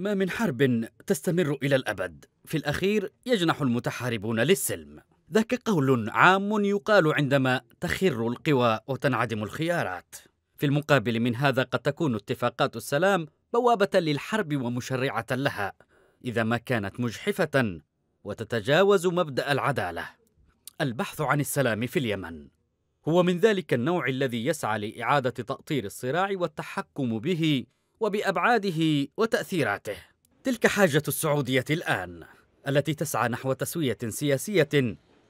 ما من حرب تستمر إلى الأبد في الأخير يجنح المتحاربون للسلم ذاك قول عام يقال عندما تخر القوى وتنعدم الخيارات في المقابل من هذا قد تكون اتفاقات السلام بوابة للحرب ومشرعة لها إذا ما كانت مجحفة وتتجاوز مبدأ العدالة البحث عن السلام في اليمن هو من ذلك النوع الذي يسعى لإعادة تأطير الصراع والتحكم به وبأبعاده وتأثيراته تلك حاجة السعودية الآن التي تسعى نحو تسوية سياسية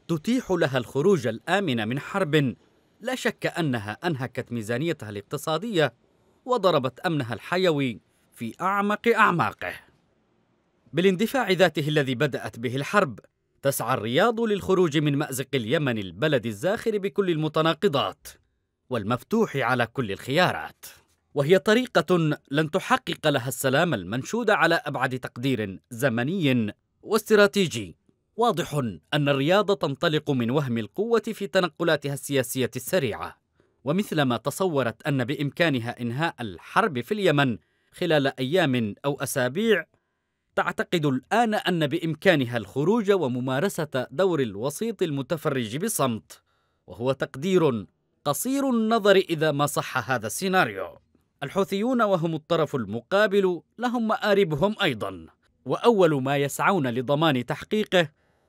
تتيح لها الخروج الآمن من حرب لا شك أنها أنهكت ميزانيتها الاقتصادية وضربت أمنها الحيوي في أعمق أعماقه بالاندفاع ذاته الذي بدأت به الحرب تسعى الرياض للخروج من مأزق اليمن البلد الزاخر بكل المتناقضات والمفتوح على كل الخيارات وهي طريقة لن تحقق لها السلام المنشود على أبعد تقدير زمني واستراتيجي واضح أن الرياض تنطلق من وهم القوة في تنقلاتها السياسية السريعة ومثلما تصورت أن بإمكانها إنهاء الحرب في اليمن خلال أيام أو أسابيع تعتقد الآن أن بإمكانها الخروج وممارسة دور الوسيط المتفرج بصمت وهو تقدير قصير النظر إذا ما صح هذا السيناريو الحوثيون وهم الطرف المقابل لهم مآربهم أيضا وأول ما يسعون لضمان تحقيقه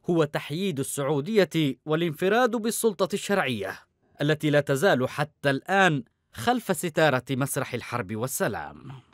هو تحييد السعودية والانفراد بالسلطة الشرعية التي لا تزال حتى الآن خلف ستارة مسرح الحرب والسلام